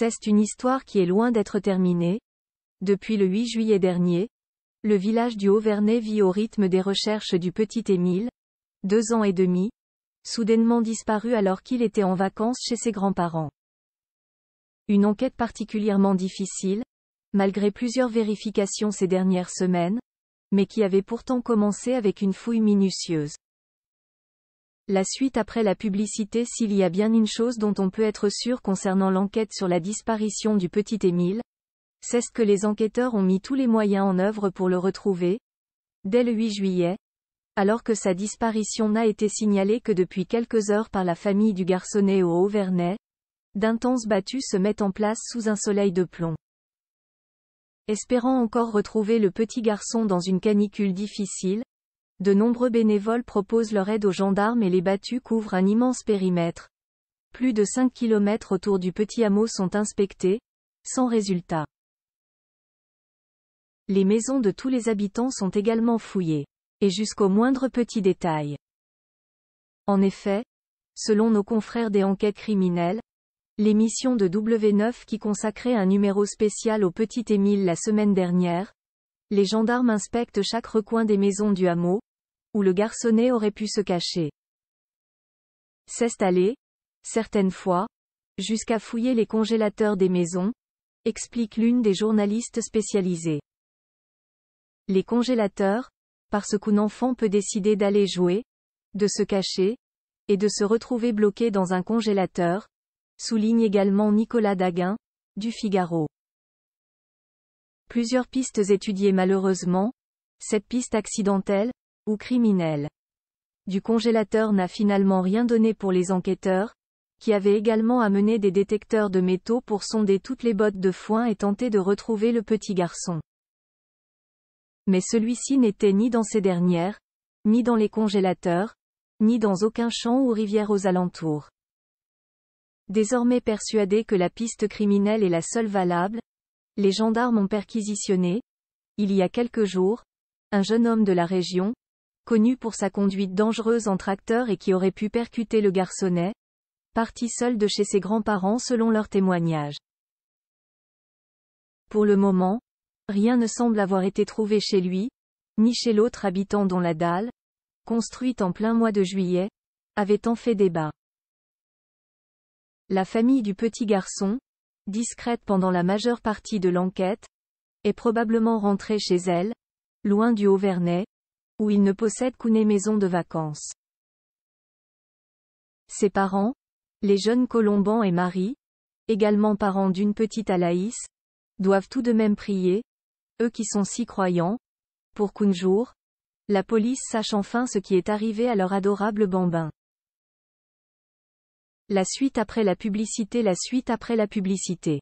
C'est une histoire qui est loin d'être terminée. Depuis le 8 juillet dernier, le village du haut vit au rythme des recherches du petit Émile, deux ans et demi, soudainement disparu alors qu'il était en vacances chez ses grands-parents. Une enquête particulièrement difficile, malgré plusieurs vérifications ces dernières semaines, mais qui avait pourtant commencé avec une fouille minutieuse. La suite après la publicité S'il y a bien une chose dont on peut être sûr concernant l'enquête sur la disparition du petit Émile, c'est ce que les enquêteurs ont mis tous les moyens en œuvre pour le retrouver. Dès le 8 juillet, alors que sa disparition n'a été signalée que depuis quelques heures par la famille du garçonnet au Auvernais, d'intenses battues se mettent en place sous un soleil de plomb. Espérant encore retrouver le petit garçon dans une canicule difficile, de nombreux bénévoles proposent leur aide aux gendarmes et les battues couvrent un immense périmètre. Plus de 5 km autour du petit hameau sont inspectés, sans résultat. Les maisons de tous les habitants sont également fouillées. Et jusqu'au moindre petit détail. En effet, selon nos confrères des enquêtes criminelles, l'émission de W9 qui consacrait un numéro spécial au petit Émile la semaine dernière, les gendarmes inspectent chaque recoin des maisons du hameau, où le garçonnet aurait pu se cacher. S'est aller, certaines fois, jusqu'à fouiller les congélateurs des maisons, explique l'une des journalistes spécialisées. Les congélateurs, parce qu'un enfant peut décider d'aller jouer, de se cacher, et de se retrouver bloqué dans un congélateur, souligne également Nicolas Daguin, du Figaro. Plusieurs pistes étudiées malheureusement, cette piste accidentelle, ou criminels. Du congélateur n'a finalement rien donné pour les enquêteurs, qui avaient également amené des détecteurs de métaux pour sonder toutes les bottes de foin et tenter de retrouver le petit garçon. Mais celui-ci n'était ni dans ces dernières, ni dans les congélateurs, ni dans aucun champ ou rivière aux alentours. Désormais persuadés que la piste criminelle est la seule valable, les gendarmes ont perquisitionné, il y a quelques jours, un jeune homme de la région, connu pour sa conduite dangereuse en tracteur et qui aurait pu percuter le garçonnet, parti seul de chez ses grands-parents selon leurs témoignages. Pour le moment, rien ne semble avoir été trouvé chez lui, ni chez l'autre habitant dont la dalle, construite en plein mois de juillet, avait tant fait débat. La famille du petit garçon, discrète pendant la majeure partie de l'enquête, est probablement rentrée chez elle, loin du haut où il ne possède qu'une maison de vacances. Ses parents, les jeunes Colomban et Marie, également parents d'une petite Alaïs, doivent tout de même prier, eux qui sont si croyants, pour qu'un jour, la police sache enfin ce qui est arrivé à leur adorable bambin. La suite après la publicité La suite après la publicité